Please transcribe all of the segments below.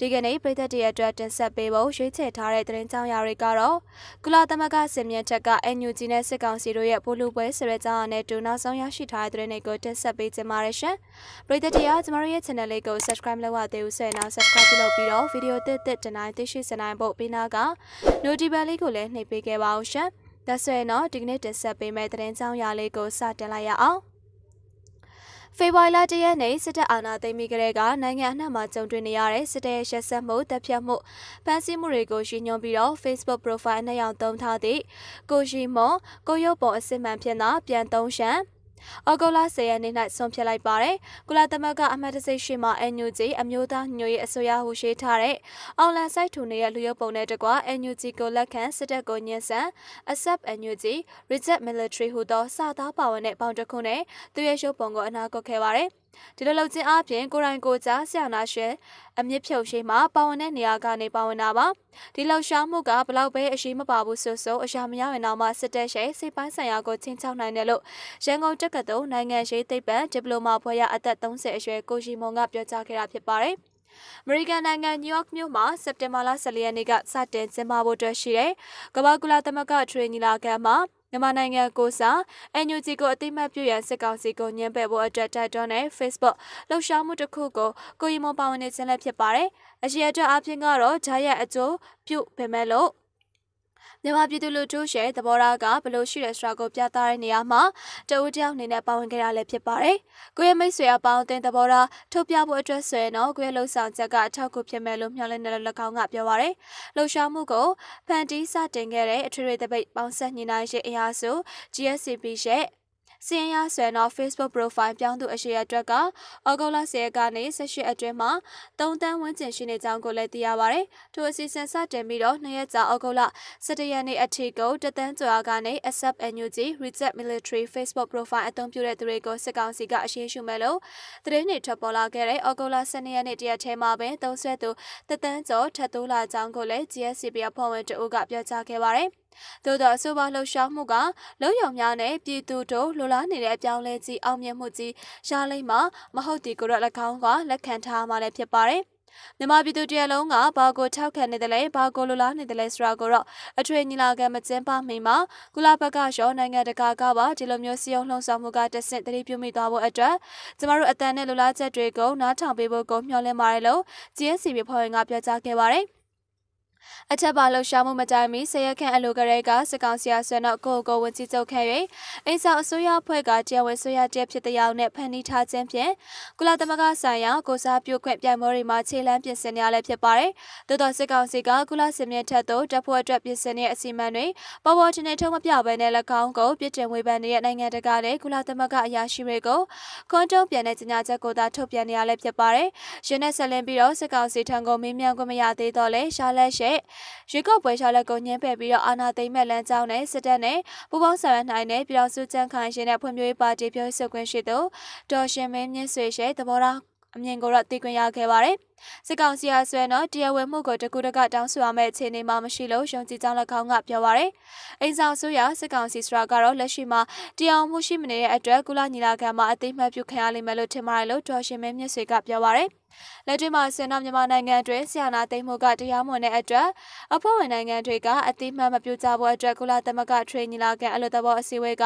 ဒီကနေ့ပြည်သက်တရအတွက်တင်ဆက်ပေးဖို့ရွေးချယ်ထားတဲ့သတင်းကြောင်းရာတွေကတော့ကုလသမဂ္ဂစင်မြင့်ထက်က NUG နဲ့စစ်ကောင်စီတို့ရဲ့ပိုလူပွဲဆွဲကြောင်းအနဲ့တူနောက်ဆုံးရရှိထားတဲ့သတင်းတွေကိုတင်ဆက်ပေးကြပါရရှင်။ပြည်သက်တရကျမတို့ရဲ့ channel လေးကို subscribe လုပ်ရသေးဘူးဆိုရင်တော့ subscribe လုပ်ပြီးတော့ video တစ်တစ်တင်တိုင်းသိရှိစနိုင်ဖို့ပေးနာက notify bell လေးကိုလည်းနှိပ်ပေးခဲ့ပါအောင်ရှင်။ဒါဆိုရင်တော့ဒီကနေ့တင်ဆက်ပေးမယ့်သတင်းကြောင်းရာလေးကိုစတင်လိုက်ရအောင်။ဖေဖော်ဝါရီလ၁ရက်နေ့စစ်တပ်အာဏာသိမ်းပြီးကတည်းကနိုင်ငံအနှံ့မှာကြုံတွေ့နေရတဲ့စစ်တပ်ရဲ့ရက်စက်မှုတပ်ဖြတ်မှုဖမ်းဆီးမှုတွေကိုရှင်းညွှန်းပြီးတော့ Facebook profile အနှံ့ရောက်သုံးထားသည့်ကိုရှိမွန်ကိုရုပ်ပုံအစစ်မှန်ဖြစ်သောပြန်သုံးရှမ်း။ဩဂုတ်လ10ရက်နေ့၌ဆုံးဖြတ်လိုက်ပါတယ်။ကုလသမဂ္ဂအမတ်တဆိတ်ရှိမှ NUG အမျိုးသားညွရေးအစိုးရဟူရှိထားတဲ့အောင်လန်ဆိုင်ထူနေရဲ့လူရုပ်ပုံနဲ့တကွ NUG ကိုလက်ခံစစ်တပ်ကိုညှဉ်းဆန် ASAP NUG Reject Military ဟူသော စာသားပါဝင်တဲ့ပေါင်တစ်ခုနဲ့သူရဲ့ရုပ်ပုံကိုအနာကွက်ခဲ့ပါတယ်။ဒီလိုလှုပ်ခြင်းအပြင်ကိုရိုင်းကိုကြားဆရာနာရှင်အမြင့်ဖြုတ်ရှိမှပါဝင်တဲ့နေရာကနေပါဝင်တာပါဒီလှုပ်ရှားမှုကဘလောက်ပဲအရှိမပါဘူးဆိုဆိုအရာမရရင်တော့မှစစ်တပ်ရှိစိတ်ပိုင်းဆိုင်ရာကိုချင်းချောက်နိုင်တယ်လို့ရန်ကုန်တက္ကသိုလ်နိုင်ငံရေးသိပ္ပံဒီပလိုမာဘွဲ့ရအသက်30အရွယ်ကိုရှိမွန်ကပြောကြားခဲ့တာဖြစ်ပါတယ်အမေရိကန်နိုင်ငံနယူးယောက်မြို့မှာစက်တင်ဘာလ14ရက်နေ့ကစတင်ကျင်းပဖို့အတွက်ရှိတဲ့ကမ္ဘာကူလာသမဂ္ဂထရီနီလာကံမှာမြန်မာနိုင်ငံကိုစား NUG ကိုအတိမတ်ပြုရန်စစ်ကောင်စီကိုညှဉ်းပယ်ဖို့အတွက်တိုက်တွန်းတဲ့ Facebook လှုပ်ရှားမှုတစ်ခုကိုကိုရီမွန်ပါဝင်နေခြင်းလည်းဖြစ်ပါတယ်။အရေးအတွက်အပြင်ကတော့ဂျာရဲ့အကျိုးပြုပေမဲ့လို့မြန်မာပြည်သူလူထုရဲ့သဘောထားကဘလို့ရှိတယ်ဆိုတာကိုပြသတဲ့နေရာမှာတဦးတယောက်အနေနဲ့ပါဝင်ခဲ့တာလည်းဖြစ်ပါတယ်။ကိုရဲ့မိတ်ဆွေအပေါင်းအသင်းသဘောထားထုတ်ပြဖို့အတွက်ဆိုရင်တော့ကိုရဲ့လှုပ်ဆောင်ချက်ကအထောက်အကူဖြစ်မယ်လို့မျှော်လင့်နေတယ်လို့၎င်းကပြောပါတယ်။လှုပ်ရှားမှုကိုဖန်တီးစတင်ခဲ့တဲ့အထွေထွေတပိတ်ပေါင်းဆက်ညီနိုင်ရေးအရာစု GSCP ရဲ့စင်ရဆွဲနော် Facebook profile ပြောင်းသူအရှိအတွက်ကဩဂုတ်လ10ရက်ကနေ18အတွင်းမှာ3တန်းဝန်းကျင်ရှိနေကြောင်းကိုလည်းသိရပါဗျ။ထိုအစီအစဉ်စတင်ပြီးတော့2ရက်ကြာဩဂုတ်လ17ရက်နေ့အထိကိုတတန်းကျော်ကနေ SF NUG Reject Military Facebook profile အသုံးပြုတဲ့သူတွေကိုစစ်ကောင်စီကအရှင်းရှုမဲ့လို့သတင်းတွေထွက်ပေါ်လာခဲ့တဲ့ဩဂုတ်လ12ရက်နေ့တရက်ထဲမှာပဲသုံးဆွဲသူတတန်းကျော်ထပ်တိုးလာကြောင်းကိုလည်း GSCB အဖွဲ့ဝင်တအုပ်ကပြောကြားခဲ့ပါတယ်။သို့သောအဆိုပါလှုပ်ရှားမှုကလုံယုံများနဲ့ပြည်သူတို့လိုလားနေတဲ့အပြောင်းလဲကြီးအောင်မြင်မှုကြီးရလိမ့်မှာမဟုတ်ဒီကိုရ၎င်းကလက်ခံထားမှလည်းဖြစ်ပါတယ်မြန်မာပြည်သူတရားလုံးကဘာကိုထောက်ခံနေတယ်လဲဘာကိုလိုလားနေတယ်လဲဆိုတာကိုတော့အထွေညီလာခံမကျင်းပမီမှာကုလဘက်ကရောနိုင်ငံတကာကပါဒီလိုမျိုးစည်းရုံးလှုံ့ဆော်မှုကတဆင့်တတိပြုမိသွားဖို့အတွက်ကျမတို့အတန်နဲ့လိုလားချက်တွေကိုနားထောင်ပေးဖို့ကိုမျှော်လင့်ပါတယ်လို့ GSCB ဖွဲ့ဝင်ကပြောကြားခဲ့ပါတယ်အထက်ပါလှုပ်ရှားမှုမတိုင်မီဆရက်ခန့်အလိုကလေးကစကောင်ဆရာဆွေနောက်ကိုကိုဝင်ကြီးချုပ်ခဲ့၍အိမ်ဆောင်အစိုးရအဖွဲ့ကတရားဝင်ဆွေရတဲ့ဖြစ်တဲ့ရောက်နဲ့ဖန်တီးထားခြင်းဖြင့်ကုလသမဂ္ဂဆိုင်ရာကိုစားပြုခွင့်ပြိုင်ပွဲတွေမှာခြေလှမ်းပြင်ဆင်ရလည်းဖြစ်ပါတယ်။သို့သောစကောင်စီကကုလစင်မြင့်ထက်သို့တပ်ဖွဲ့အတွက်ပြင်ဆင်တဲ့အစီအမံတွေပေါ်ပေါ်ထင်ထင်ထုံးမပြဘဲနဲ့၎င်းကိုပြစ်တင်ဝေဖန်နေတဲ့နိုင်ငံတကာနဲ့ကုလသမဂ္ဂအရာရှိတွေကိုခွန်တုံးပြန်တဲ့ကြေညာချက်ကိုသာထုတ်ပြန်ရလည်းဖြစ်ပါတယ်။ရင်းနဲ့ဆက်လင်းပြီးတော့စကောင်စီထံကိုမေးမြန်းခွင့်မရသေးတော့လဲရှားလက်ရှဲတဲ့ရွေးကောက်ပွဲရလဒ်ကိုညှင်းပယ်ပြီးတော့အာဏာသိမ်းမဲ့လမ်းကြောင်းနဲ့စစ်တပ်နဲ့ပူးပေါင်းဆောင်ရွက်နိုင်တဲ့ပြည်တော်စုကြံခိုင်ရှင်တဲ့ဖွံ့ဖြိုးရေးပါတီပြောရေးဆိုခွင့်ရှိသူဒေါ်ရှင်မင်းမြင့်ဆွေရဲ့သဘောထားအမြင်ကိုတော့သိခွင့်ရခဲ့ပါတယ်။စစ်ကောင်စီအားဆွဲတော့တရားဝင်မှုကိုတကူတကတောင်းဆိုရမယ့်အခြေအနေမှမရှိလို့ယုံကြည်ကြောင်း၎င်းကပြောပါရယ်။အိမ်ဆောင်ဆိုရစစ်ကောင်စီဆိုတာကတော့လက်ရှိမှာတရားမှုရှိမနေတဲ့အတွက်ကုလညီလာခံမှာအသိမှတ်ပြုခံရလိမ့်မယ်လို့ထင်ပါတယ်လို့ဒေါ်ရှင်မင်းမြင့်ဆွေကပြောပါရယ်။လက်တွေ့မှာဆင်တော့မြန်မာနိုင်ငံအတွင်းဆီယနာသိမ်းမှုကတရားမဝင်တဲ့အတွက်အဖွဲ့ဝင်နိုင်ငံတွေကအတိမတ်မပြုကြဖို့အတွက်ကုလသမဂ္ဂထရေနီလာကန်အလွတ်တဘောအစည်းအဝေးက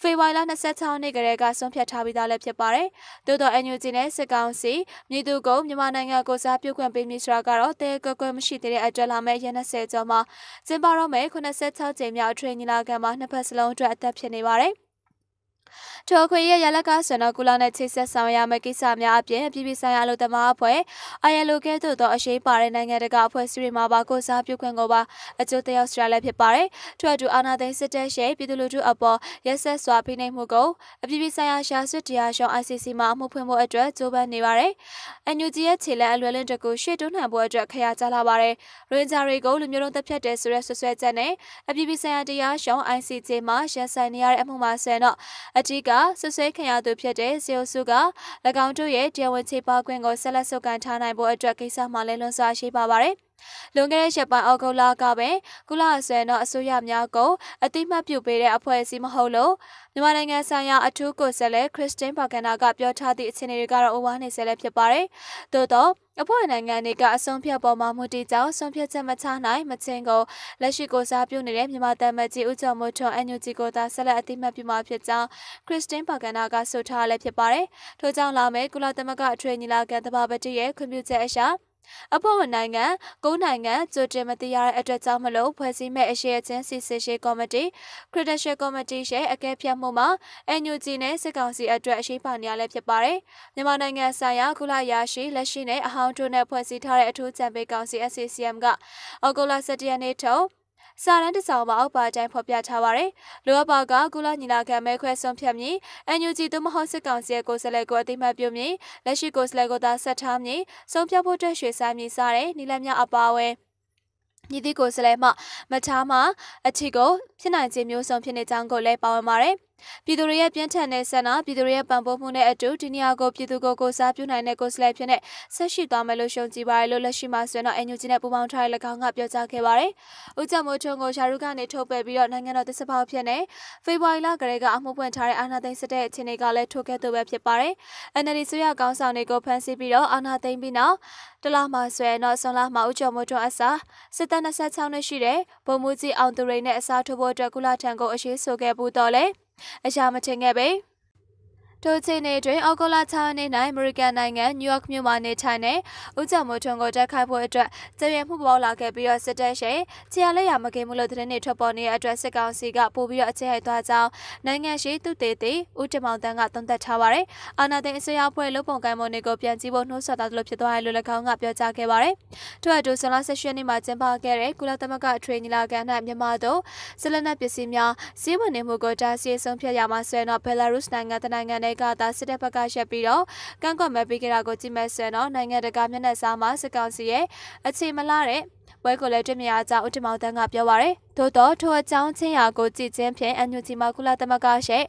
ဖေဖော်ဝါရီလ26ရက်နေ့ကလေးကဆုံးဖြတ်ထားပြီးသားလည်းဖြစ်ပါတယ်။သို့တော့ NUG နဲ့စစ်ကောင်စီမြေသူကုန်းမြန်မာနိုင်ငံကိုစားပြုခွင့်ပေးမည်ဆိုတာကတော့တဲကွက်ကွက်မရှိသေးတဲ့အတွက်လာမယ့်ရက်20ကျော်မှာကျင်းပတော့မယ့်86ကြိမ်မြောက်ထရေနီလာကန်မှာနှစ်ဖက်စလုံးအတွက်အသက်ဖြစ်နေပါတယ်။ထိုအခွင့်အရေးရလကဆန္ဒကုလနဲ့ချိတ်ဆက်ဆောင်ရမယ့်ကိစ္စများအပြင်ပြည်ပဆိုင်ရာအလို့သမားအဖွဲ့အာရလိုကဲ့သို့သောအရှိပါတဲ့နိုင်ငံတကာအဖွဲ့အစည်းတွေမှာပါကိုစားပြုခွင့်ကိုပါအကျိုးသက်ရောက်စရာလည်းဖြစ်ပါတယ်။ထွက်တူအာနာသိန်းစစ်တပ်ရဲ့ပြည်သူလူထုအပေါ်ရက်ဆက်စွာဖိနှိပ်မှုကိုအပြည်ပဆိုင်ရာရှာစစ်တရားရုံး ICC မှာအမှုဖွင့်ဖို့အတွက်ကြိုးပမ်းနေပါတယ်။ NUG ရဲ့ခြေလက်အလွယ်လင့်တကူရှေ့တွန်းနှံဖို့အတွက်ခရာကြလာပါတယ်။ရင်ဂျာတွေကိုလူမျိုးလုံးတပ်ဖြတ်တယ်ဆိုတဲ့ဆွဆွဲချက်နဲ့အပြည်ပဆိုင်ရာတရားရုံး ICJ မှာရန်ဆိုင်နေရတဲ့အမှုမှာဆယ်တော့အထူးကဆွဆွဲခံရသူဖြစ်တဲ့ဇေယျစုက၎င်းတို့ရဲ့တရားဝင်ခြေပါခွင့်ကိုဆက်လက်ဆုတ်ကန်ထားနိုင်ဖို့အတွက်ကိစ္စမှလည်းလွန်စွာရှိပါပါတယ်။လွန်ခဲ့တဲ့ရက်ပိုင်းအောက်တိုဘာကပဲကုလဆွေတော်အစိုးရများကိုအတိမတ်ပြုပေးတဲ့အဖွဲ့အစည်းမဟုတ်လို့မြန်မာနိုင်ငံဆိုင်ရာအထူးကိုယ်စားလှယ်ခရစ်စတင်ဘာဂန်နာကပြောထားသည့်အခြေအနေတွေကတော့အဝါနေဆဲလည်းဖြစ်ပါတယ်။သို့တော့အဖွဲ့နိုင်ငံတွေကအဆုံးဖြတ်ပေါ်မှာမူတည်ကြောင်းဆုံးဖြတ်ချက်မချနိုင်မချင်းကိုလက်ရှိကိုစားပြုနေတဲ့မြန်မာတမ္မကြီးဦးကျော်မိုးထွန်းအန်ယူဂျီကိုသာဆက်လက်အတိမတ်ပြုမှာဖြစ်ကြောင်းခရစ်စတင်ဘာဂန်နာကဆိုထားလည်းဖြစ်ပါတယ်။ထို့ကြောင့်လာမယ့်ကုလသမဂ္ဂအထွေညီလာခံသဘာပတိရဲ့ခွင့်ပြုချက်အရှာအဖွဲ့ဝင်နိုင်ငံ၉နိုင်ငံကြိုတင်မသိရတဲ့အတွက်ကြောင့်မလို့ဖွဲ့စည်းမဲ့အရှိအချင်းစီစစ်ရေးကော်မတီ Credential Committee ရဲ့အကဲဖြတ်မှုမှာ NUG နဲ့စစ်ကောင်စီအတွက်အရှိပါနေရလဲဖြစ်ပါတယ်။မြန်မာနိုင်ငံဆိုင်ရာကုလရာရှိလက်ရှိနဲ့အဟောင်းတို့နဲ့ဖွဲ့စည်းထားတဲ့အထူးကြံပေးကောင်စီ SCCM ကအော်ဂိုလာ၁၇ရက်နေ့ထုတ်စာတမ်းတစ်စောင်မှာအောက်ပါအတိုင်းဖော်ပြထားပါတယ်။လိုအပ်ပါကကုလညီလာခံမဲခွဲဆုံးဖြတ်မည်၊ NUG သို့မဟုတ်စစ်ကောင်စီရဲ့ကိုယ်စားလှယ်ကိုအသိမှတ်ပြုမည်၊လက်ရှိကိုယ်စားလှယ်ကိုသာဆက်ထားမည်၊ဆုံးဖြတ်ဖို့အတွက်ရွှေစားမည်စတဲ့နိလမ်းများအပါအဝင်ညီဒီကိုစလဲမှမထားမှအခြေကိုဖြစ်နိုင်ခြင်းမျိုးစုံဖြစ်နေကြောင်းကိုလည်းပါဝင်ပါတယ်။ပြည်သူတွေရဲ့ပြင်းထန်တဲ့ဆန္ဒပြည်သူတွေရဲ့ပံ့ပိုးမှုနဲ့အတူဒီနေရာကိုပြည်သူကိုကိုစားပြုနိုင်တဲ့ကိုယ်စားလှယ်ဖြစ်တဲ့ဆက်ရှိသွားမယ်လို့ရှုံကြည်ပါတယ်လို့လက်ရှိမှာဆွေးနွေးအန်ယူဂျီနဲ့ပူးပေါင်းထားတဲ့၎င်းကပြောကြားခဲ့ပါတယ်။ဦးကျော်မိုးထွန်းကိုရှာရုကနေထုတ်ပယ်ပြီးတော့နိုင်ငံတော်သစ္စာဖောက်ဖြစ်နေဖေဖော်ဝါရီလကလေးကအမှုပွင့်ထားတဲ့အာဏာသိမ်းစစ်တဲ့အခြေအနေကလည်းထိုးခဲ့သူပဲဖြစ်ပါတယ်။ NLD ဆွေရကောင်းဆောင်တွေကိုဖမ်းဆီးပြီးတော့အာဏာသိမ်းပြီးနောက်တလမှာဆွဲတော့ဆွန်လာမှာဦးကျော်မိုးထွန်းအစားစစ်တပ်26နှစ်ရှိတဲ့ဗိုလ်မှူးကြီးအောင်သူရိန်နဲ့အစားထိုးဖို့အတွက်ကုလထံကိုအရေးဆိုခဲ့ဘူးတော့လေ။အရာမထင်ခဲ့ပဲ။ထိုချိန်နေတွင် အောက်ဂလ6ရက်နေ့၌အမေရိကန်နိုင်ငံနယူးယောက်မြို့မှာနေထိုင်တဲ့ဦးကျော်မိုးထွန်းကိုတက်ခိုက်ဖို့အတွက်ကြေရမှုပေါ်လာခဲ့ပြီးတော့စစ်တပ်ရှိခြေရလက်ရမကင်မှုလို့သတင်းတွေထွက်ပေါ်နေတဲ့အတွက်စစ်ကောင်စီကပို့ပြီးတော့အခြေရိုက်သွားကြောင်းနိုင်ငံရှိသူတေတီဦးတမောင်တန်းကသုံးသပ်ထားပါတယ်။အာနာသိန်းအစိုးရအဖွဲ့လုံပုံကိုင်းမွန်တွေကိုပြန်ကြည့်ဖို့နှိုးဆော်တာလို့ဖြစ်သွားတယ်လို့၎င်းကပြောကြားခဲ့ပါတယ်။ထို့အတူဇွန်လ16ရက်နေ့မှာကျင်းပခဲ့တဲ့ကုလသမဂ္ဂအထွေညီလာခံ၌မြန်မာတို့စစ်လက်နက်ပစ္စည်းများစီးဝင်နေမှုကိုတားဆီးဆုံးဖြတ်ရမှာဆွဲတော့ဘယ်လာရုစ်နိုင်ငံတနိုင်ငံနဲ့လဲကသာစစ်တပ်ဘက်ကရက်ပြီးတော့ကန့်ကွက်မဲ့ပေးခဲ့တာကိုကြည့်မဲ့ဆွဲတော့နိုင်ငံတကာမျက်နှာစာမှာစစ်ကောင်စီရဲ့အခြေမလာတဲ့ပွဲကိုလည်းတွေ့မြင်ရကြောင်းဦးတင်မောင်တန်းကပြောပါရယ်။သို့တော့ထိုအကြောင်းချင်းရာကိုကြည့်ချင်းဖြင့်အန်ယူဂျီမကုလသမဂ္ဂရဲ့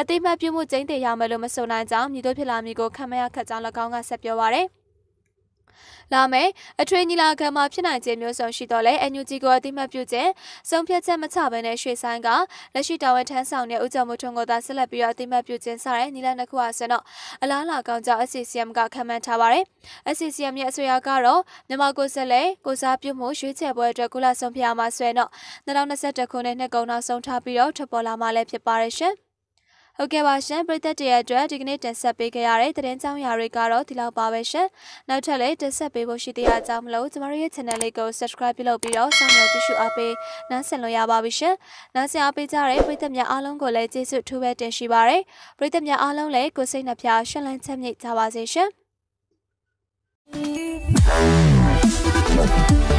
အတိမတ်ပြုမှုကျင်းတည်ရမယ်လို့မဆိုနိုင်ကြောင်းမြို့တို့ဖြစ်လာမျိုးကိုခံမရခက်ကြောင်း၎င်းကဆက်ပြောပါရယ်။လာမယ့်အထွေညီလာခံမှာဖြစ်နိုင်ခြင်းမျိုးစုံရှိတော့လဲ NUG ကိုအတိမတ်ပြုခြင်းစုံဖြတ်ချက်မချဘဲနဲ့ရွှေဆိုင်ကလက်ရှိတာဝန်ထမ်းဆောင်တဲ့ဦးကျော်မိုးထွန်းကိုသာဆက်လက်ပြီးတော့အတိမတ်ပြုခြင်းစတဲ့ညီလာနှစ်ခုအားဆင်တော့အလားလာကောင်းကြောင့် SCCM ကခံမှန်းထားပါတယ်။ SCCM ရဲ့အဆိုအရကတော့မြန်မာကိုဆက်လက်ကိုစားပြုမှုရွေးချယ်ပွဲအတွက်ကုလဆုံးဖြတ်မှာဆွဲတော့2021ခုနှစ်နှစ်ကုန်နောက်ဆုံးထားပြီးတော့ထွက်ပေါ်လာမှလည်းဖြစ်ပါရဲ့ရှင်။ဟုတ်ကဲ့ပါရှင်ပရိသတ်တွေအတွက်ဒီကနေ့တင်ဆက်ပေးခဲ့ရတဲ့သတင်းကြောင်းရာတွေကတော့ဒီလောက်ပါပဲရှင်နောက်ထပ်လည်းတင်ဆက်ပေးဖို့ရှိသေးတာကြောင့်မလို့ကျမတို့ရဲ့ channel လေးကို subscribe ပြုလုပ်ပြီးတော့ဆောင်ရွက်ကြည့်ရှုအားပေးနားဆင်လို့ရပါပြီရှင်နားဆင်အားပေးကြတဲ့ပရိသတ်များအားလုံးကိုလည်းကျေးဇူးထူးပဲတင်ရှိပါရယ်ပရိသတ်များအားလုံးလည်းကိုစိတ်နှပြရှင်လန်းချမ်းမြေ့ကြပါစေရှင် Thank you.